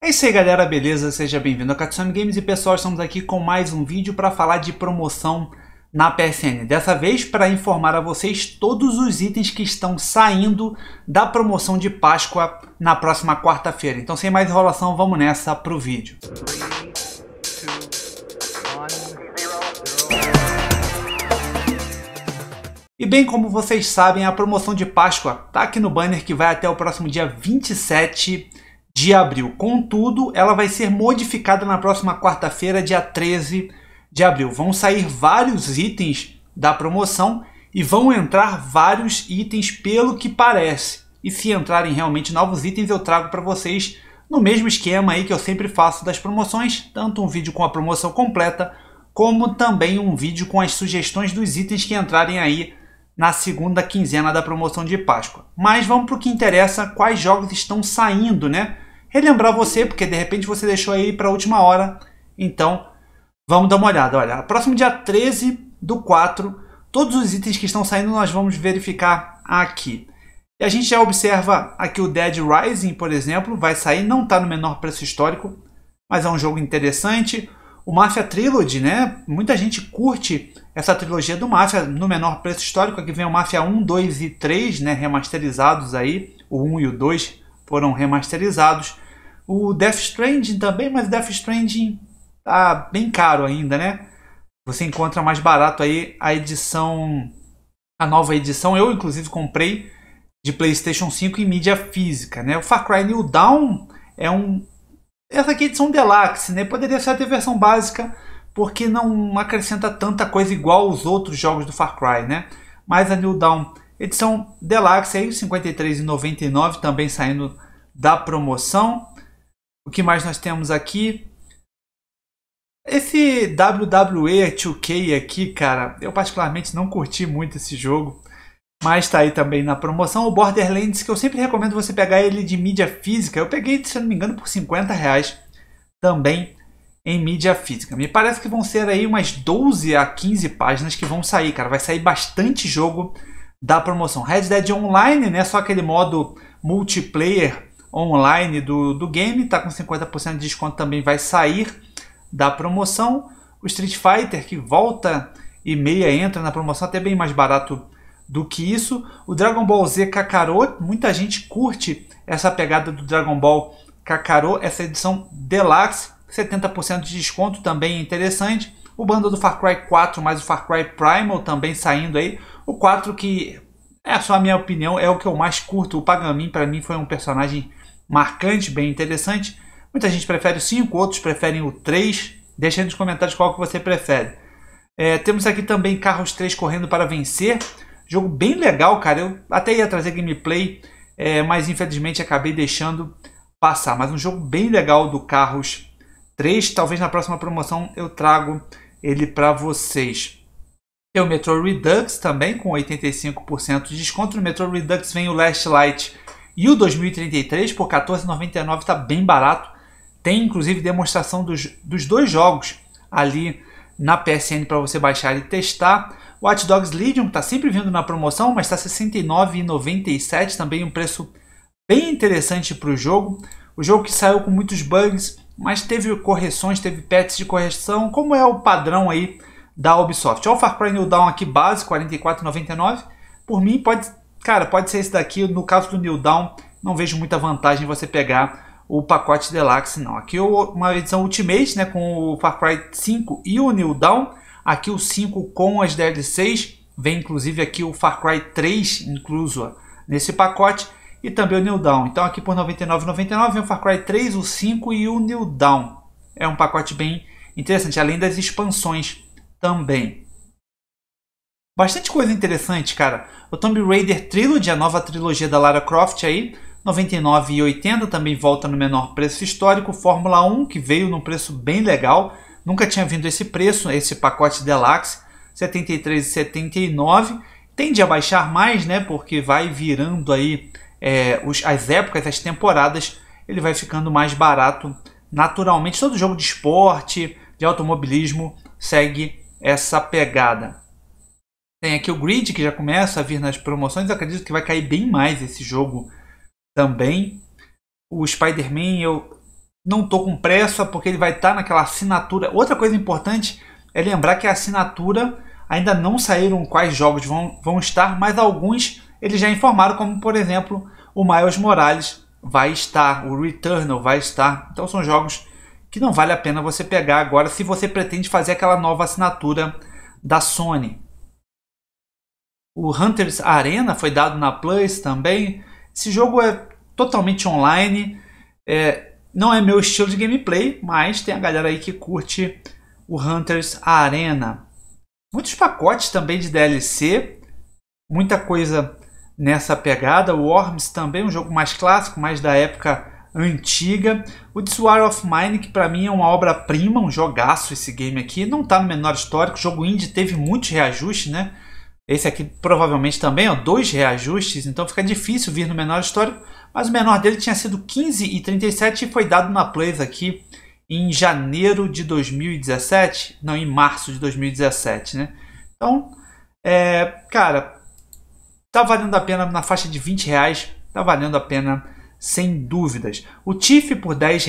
É isso aí galera, beleza? Seja bem-vindo a Katsumi Games e pessoal, estamos aqui com mais um vídeo para falar de promoção na PSN. Dessa vez para informar a vocês todos os itens que estão saindo da promoção de Páscoa na próxima quarta-feira. Então sem mais enrolação, vamos nessa pro vídeo. E bem como vocês sabem, a promoção de Páscoa tá aqui no banner que vai até o próximo dia 27 de abril. Contudo, ela vai ser modificada na próxima quarta-feira, dia 13 de abril. Vão sair vários itens da promoção e vão entrar vários itens pelo que parece. E se entrarem realmente novos itens, eu trago para vocês no mesmo esquema aí que eu sempre faço das promoções, tanto um vídeo com a promoção completa, como também um vídeo com as sugestões dos itens que entrarem aí na segunda quinzena da promoção de Páscoa. Mas vamos para o que interessa, quais jogos estão saindo, né? relembrar você, porque de repente você deixou aí para a última hora. Então, vamos dar uma olhada. Olha, próximo dia 13 do 4, todos os itens que estão saindo nós vamos verificar aqui. E a gente já observa aqui o Dead Rising, por exemplo, vai sair, não está no menor preço histórico, mas é um jogo interessante. O Mafia Trilogy, né? Muita gente curte essa trilogia do Mafia no menor preço histórico. Aqui vem o Mafia 1, 2 e 3, né? Remasterizados aí, o 1 e o 2 foram remasterizados. O Death Stranding também, mas Death Stranding tá bem caro ainda, né? Você encontra mais barato aí a edição, a nova edição. Eu, inclusive, comprei de PlayStation 5 em mídia física, né? O Far Cry New Dawn é um. Essa aqui é edição deluxe, né? Poderia ser a versão básica, porque não acrescenta tanta coisa igual os outros jogos do Far Cry, né? Mas a New Dawn Edição Deluxe aí, 53,99 também saindo da promoção. O que mais nós temos aqui? Esse WWE 2K aqui, cara, eu particularmente não curti muito esse jogo, mas está aí também na promoção. O Borderlands, que eu sempre recomendo você pegar ele de mídia física. Eu peguei, se não me engano, por 50 reais também em mídia física. Me parece que vão ser aí umas 12 a 15 páginas que vão sair, cara. Vai sair bastante jogo da promoção. Red Dead Online, né? Só aquele modo multiplayer online do, do game, tá com 50% de desconto também vai sair da promoção. O Street Fighter, que volta e meia entra na promoção, até bem mais barato do que isso. O Dragon Ball Z Kakarot, muita gente curte essa pegada do Dragon Ball Kakarot, essa edição Deluxe, 70% de desconto também é interessante. O bando do Far Cry 4 mais o Far Cry Primal também saindo aí. O 4 que é só a minha opinião, é o que eu mais curto. O Pagamin para mim foi um personagem marcante, bem interessante. Muita gente prefere o 5, outros preferem o 3. Deixa aí nos comentários qual que você prefere. É, temos aqui também Carros 3 correndo para vencer. Jogo bem legal, cara. Eu até ia trazer gameplay, é, mas infelizmente acabei deixando passar. Mas um jogo bem legal do Carros 3. Talvez na próxima promoção eu trago ele para vocês. Tem o Metro Redux também com 85% de desconto. No Metro Redux vem o Last Light e o 2033 por 14,99 está bem barato. Tem inclusive demonstração dos, dos dois jogos ali na PSN para você baixar e testar. Watch Dogs Legion está sempre vindo na promoção, mas está R$ 69,97, também um preço bem interessante para o jogo. O jogo que saiu com muitos bugs, mas teve correções, teve patches de correção, como é o padrão aí da Ubisoft. Olha o Far Cry New Dawn aqui, base, 44,99. Por mim, pode, cara, pode ser esse daqui. No caso do New Dawn, não vejo muita vantagem você pegar o pacote Deluxe, não. Aqui uma edição Ultimate, né, com o Far Cry 5 e o New Dawn. Aqui o 5 com as DLCs. Vem, inclusive, aqui o Far Cry 3 incluso nesse pacote. E também o New Dawn. Então aqui por R$ 99,99 vem o Far Cry 3, o 5 e o New Dawn. É um pacote bem interessante, além das expansões também. Bastante coisa interessante, cara. O Tomb Raider Trilogy, a nova trilogia da Lara Croft aí, 99 e 80 também volta no menor preço histórico. Fórmula 1 que veio num preço bem legal. Nunca tinha vindo esse preço, esse pacote Deluxe, 73 e 79. Tende a baixar mais, né? Porque vai virando aí é, os, as épocas, as temporadas, ele vai ficando mais barato naturalmente. Todo jogo de esporte, de automobilismo segue essa pegada. Tem aqui o grid que já começa a vir nas promoções. Eu acredito que vai cair bem mais esse jogo também. O Spider-Man eu não tô com pressa porque ele vai estar tá naquela assinatura. Outra coisa importante é lembrar que a assinatura ainda não saíram quais jogos vão, vão estar, mas alguns eles já informaram, como por exemplo o Miles Morales vai estar, o Returnal vai estar. Então são jogos que não vale a pena você pegar agora se você pretende fazer aquela nova assinatura da Sony. O Hunters Arena foi dado na Plus também. Esse jogo é totalmente online. É, não é meu estilo de gameplay, mas tem a galera aí que curte o Hunters Arena. Muitos pacotes também de DLC, muita coisa nessa pegada. O Worms também, um jogo mais clássico, mais da época antiga. O This War of Mine, que para mim é uma obra-prima, um jogaço esse game aqui. Não tá no menor histórico, o jogo indie teve muitos reajustes, né? Esse aqui provavelmente também, ó, dois reajustes, então fica difícil vir no menor histórico. Mas o menor dele tinha sido 15,37 e foi dado na Plays aqui em janeiro de 2017. Não, em março de 2017, né? Então, é, cara, tá valendo a pena na faixa de 20 reais, tá valendo a pena sem dúvidas. O Tiff por R$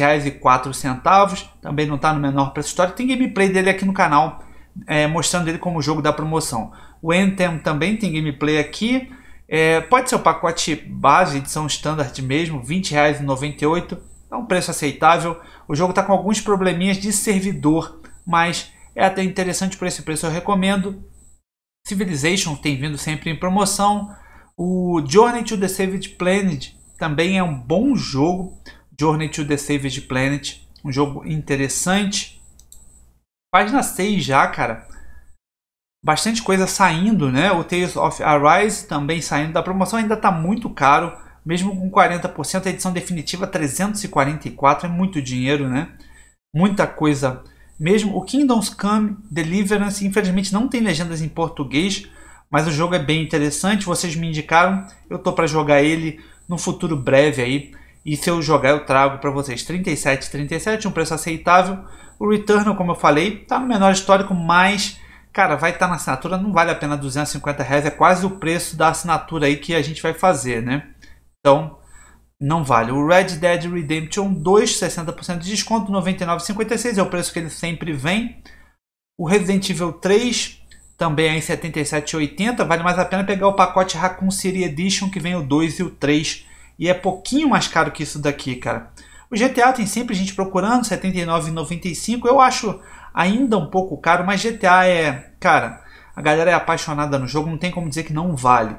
centavos também não está no menor preço histórico. Tem gameplay dele aqui no canal, é, mostrando ele como jogo da promoção. O Anthem também tem gameplay aqui. É, pode ser o pacote base, edição standard mesmo, e 20,98. É um preço aceitável. O jogo está com alguns probleminhas de servidor, mas é até interessante por esse preço, eu recomendo. Civilization tem vindo sempre em promoção. O Journey to the Savage Planet também é um bom jogo, Journey to the Savage Planet, um jogo interessante. Página 6 já, cara. Bastante coisa saindo, né? O Tales of Arise também saindo da promoção, ainda está muito caro, mesmo com 40%, a edição definitiva 344 é muito dinheiro, né? Muita coisa mesmo. O Kingdoms Come Deliverance, infelizmente, não tem legendas em português, mas o jogo é bem interessante. Vocês me indicaram, eu tô para jogar ele no futuro breve aí. E se eu jogar, eu trago para vocês 37, 37, um preço aceitável. O Returnal, como eu falei, tá no menor histórico, mas, cara, vai estar tá na assinatura, não vale a pena 250 reais, é quase o preço da assinatura aí que a gente vai fazer, né? Então, não vale. O Red Dead Redemption 2, 60% de desconto, 99,56 é o preço que ele sempre vem. O Resident Evil 3, também aí em 77,80. Vale mais a pena pegar o pacote Raccoon City Edition, que vem o 2 e o 3. E é pouquinho mais caro que isso daqui, cara. O GTA tem sempre gente procurando, 79,95. Eu acho ainda um pouco caro, mas GTA é... Cara, a galera é apaixonada no jogo, não tem como dizer que não vale.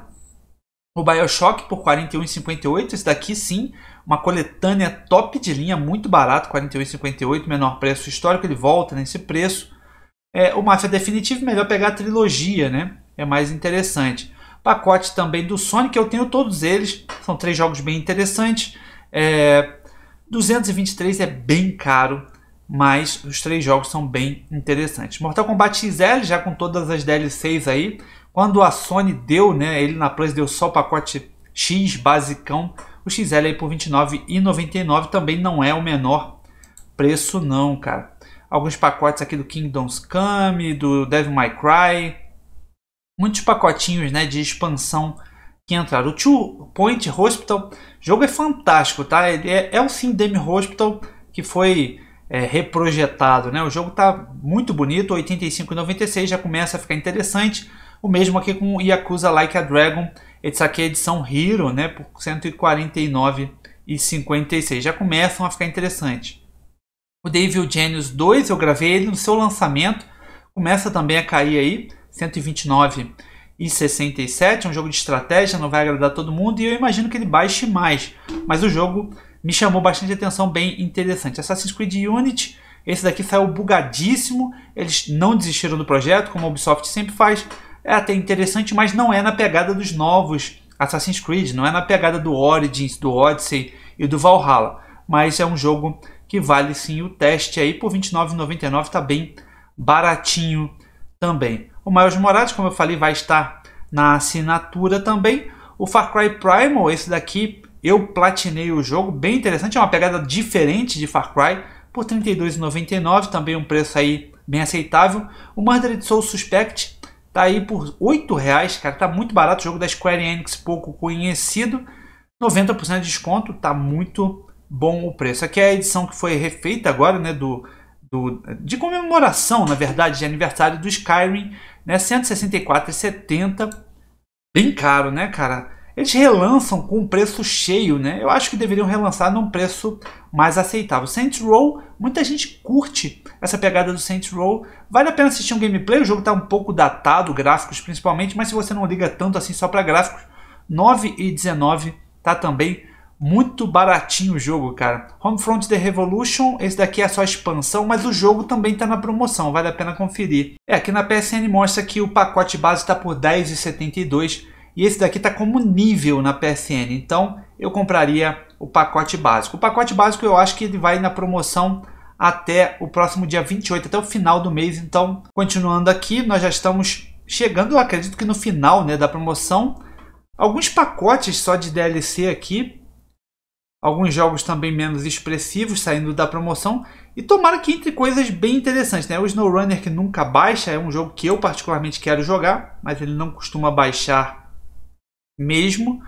O Bioshock por 41,58, esse daqui sim, uma coletânea top de linha, muito barato, 41,58, menor preço histórico, ele volta nesse preço é, o Máfia Definitivo, é melhor pegar a trilogia, né? É mais interessante. Pacote também do Sonic, eu tenho todos eles. São três jogos bem interessantes. É, 223 é bem caro, mas os três jogos são bem interessantes. Mortal Kombat XL, já com todas as DLCs aí. Quando a Sony deu, né? Ele na Plus deu só o pacote X basicão. O XL aí por R$29,99 também não é o menor preço não, cara alguns pacotes aqui do Kingdoms Come, do Devil May Cry, muitos pacotinhos né, de expansão que entraram. O Two Point Hospital, jogo é fantástico, tá? Ele é, é o Sim Hospital que foi é, reprojetado, né? O jogo tá muito bonito, 85 e 96 já começa a ficar interessante. O mesmo aqui com Yakuza Like a Dragon, esse aqui é edição Hero, né? Por 149 e 56 já começam a ficar interessante. O Devil Genius 2, eu gravei ele no seu lançamento, começa também a cair aí, 129 e 67, é um jogo de estratégia, não vai agradar todo mundo e eu imagino que ele baixe mais, mas o jogo me chamou bastante atenção, bem interessante. Assassin's Creed Unity, esse daqui saiu bugadíssimo, eles não desistiram do projeto, como a Ubisoft sempre faz, é até interessante, mas não é na pegada dos novos Assassin's Creed, não é na pegada do Origins, do Odyssey e do Valhalla, mas é um jogo que vale sim o teste aí por R$ 29,99, está bem baratinho também. O Miles Morales, como eu falei, vai estar na assinatura também. O Far Cry Primal, esse daqui, eu platinei o jogo, bem interessante, é uma pegada diferente de Far Cry, por R$ 32,99, também um preço aí bem aceitável. O Murdered Soul Suspect tá aí por R$ 8,00, cara, tá muito barato, o jogo da Square Enix, pouco conhecido. 90% de desconto, tá muito bom o preço. Aqui é a edição que foi refeita agora, né, do, do de comemoração, na verdade, de aniversário do Skyrim, né, 164,70. Bem caro, né, cara? Eles relançam com um preço cheio, né? Eu acho que deveriam relançar num preço mais aceitável. Saints Row, muita gente curte essa pegada do Saints Row. Vale a pena assistir um gameplay, o jogo está um pouco datado, gráficos principalmente, mas se você não liga tanto assim só para gráficos, 9 e 19 tá também muito baratinho o jogo, cara. Homefront The Revolution, esse daqui é só expansão, mas o jogo também está na promoção, vale a pena conferir. É, aqui na PSN mostra que o pacote base está por R$10,72 e esse daqui está como nível na PSN, então eu compraria o pacote básico. O pacote básico eu acho que ele vai na promoção até o próximo dia 28, até o final do mês. Então, continuando aqui, nós já estamos chegando, acredito que no final né, da promoção. Alguns pacotes só de DLC aqui, alguns jogos também menos expressivos saindo da promoção e tomara que entre coisas bem interessantes, né? O SnowRunner que nunca baixa é um jogo que eu particularmente quero jogar, mas ele não costuma baixar mesmo.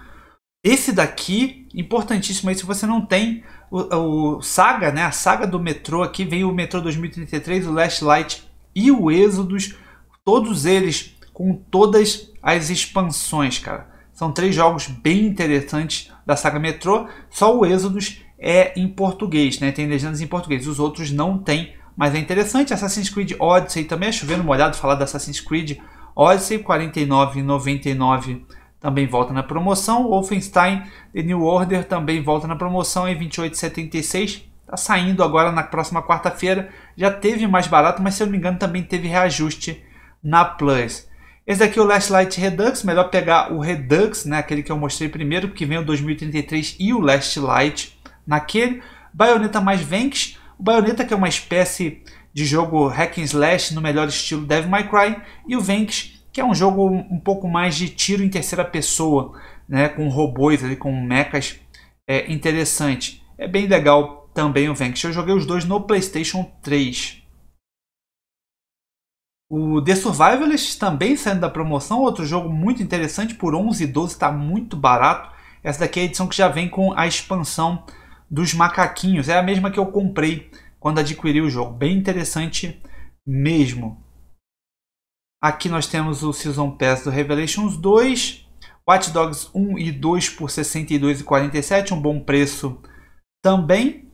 Esse daqui, importantíssimo aí, se você não tem o, o Saga, né? A saga do Metrô aqui, vem o Metrô 2033, o Last Light e o Exodus, todos eles com todas as expansões, cara. São três jogos bem interessantes da saga Metrô, só o Êxodos é em português, né? Tem legendas em português, os outros não tem, mas é interessante. Assassin's Creed Odyssey também é chovendo molhado falar da Assassin's Creed Odyssey, 49,99 também volta na promoção. Wolfenstein The New Order também volta na promoção em 28,76. Tá saindo agora na próxima quarta-feira. Já teve mais barato, mas se eu não me engano também teve reajuste na Plus. Esse daqui é o Last Light Redux, melhor pegar o Redux, né, aquele que eu mostrei primeiro, porque vem o 2033 e o Last Light naquele. Bayonetta mais Vanks, o Bayonetta que é uma espécie de jogo hack and slash no melhor estilo Devil May Cry, e o Vanks que é um jogo um pouco mais de tiro em terceira pessoa, né, com robôs ali, com mechas, é interessante. É bem legal também o Vanks. Eu joguei os dois no PlayStation 3. O The Survivalist também saindo da promoção, outro jogo muito interessante por 11 e 12, está muito barato. Essa daqui é a edição que já vem com a expansão dos macaquinhos, é a mesma que eu comprei quando adquiri o jogo, bem interessante mesmo. Aqui nós temos o Season Pass do Revelations 2, Watch Dogs 1 e 2 por 62,47, um bom preço também.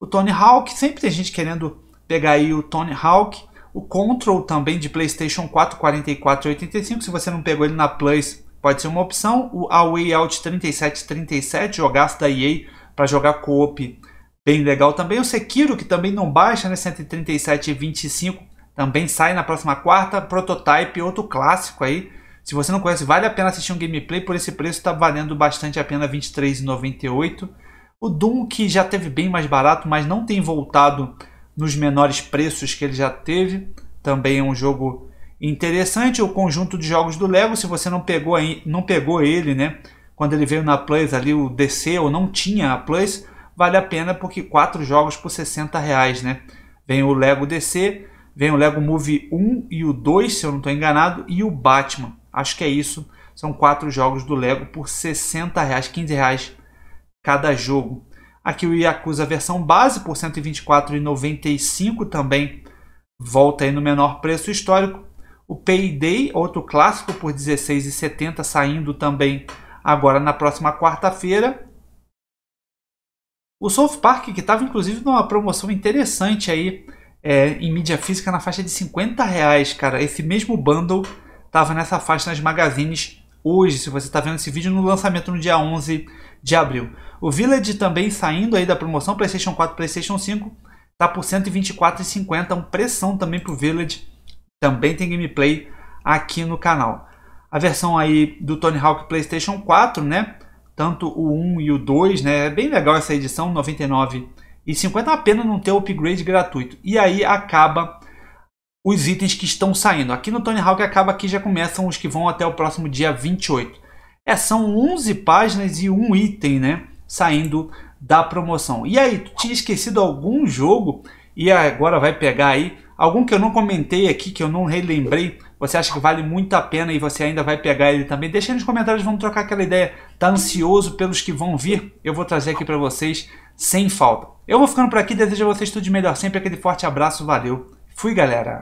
O Tony Hawk, sempre tem gente querendo pegar aí o Tony Hawk. O Control também de PlayStation 4, 44 e 85. Se você não pegou ele na Plus, pode ser uma opção. O Away Out 3737, jogaço da EA para jogar co-op, bem legal também. O Sekiro, que também não baixa, né? 137 e 25, também sai na próxima quarta. Prototype, outro clássico aí. Se você não conhece, vale a pena assistir um gameplay. Por esse preço, está valendo bastante a pena R$ 23,98. O Doom, que já teve bem mais barato, mas não tem voltado nos menores preços que ele já teve. Também é um jogo interessante o conjunto de jogos do Lego. Se você não pegou aí, não pegou ele, né? Quando ele veio na Plus ali o DC ou não tinha a Plus, vale a pena porque quatro jogos por 60 reais, né? Vem o Lego DC, vem o Lego Movie 1 e o 2, se eu não estou enganado, e o Batman. Acho que é isso. São quatro jogos do Lego por 60 reais, 15 reais cada jogo. Aqui o Yakuza versão base por R$ 124,95 também volta aí no menor preço histórico. O Payday, outro clássico por R$ 16,70 saindo também agora na próxima quarta-feira. O South Park, que estava inclusive numa promoção interessante aí é, em mídia física na faixa de 50 reais, cara. Esse mesmo bundle estava nessa faixa nas magazines hoje. Se você está vendo esse vídeo no lançamento no dia 11 de abril. O Village também saindo aí da promoção PlayStation 4, PlayStation 5, tá por 124,50, um pressão também pro Village. Também tem gameplay aqui no canal. A versão aí do Tony Hawk PlayStation 4, né? Tanto o 1 e o 2, né? É bem legal essa edição, 99 e 50, a é pena não ter upgrade gratuito. E aí acaba os itens que estão saindo. Aqui no Tony Hawk acaba que já começam os que vão até o próximo dia 28. É, são 11 páginas e um item, né? Saindo da promoção. E aí, tu tinha esquecido algum jogo e agora vai pegar aí? Algum que eu não comentei aqui, que eu não relembrei, você acha que vale muito a pena e você ainda vai pegar ele também? Deixa aí nos comentários, vamos trocar aquela ideia. Tá ansioso pelos que vão vir? Eu vou trazer aqui para vocês sem falta. Eu vou ficando por aqui, desejo a vocês tudo de melhor sempre, aquele forte abraço, valeu, fui galera!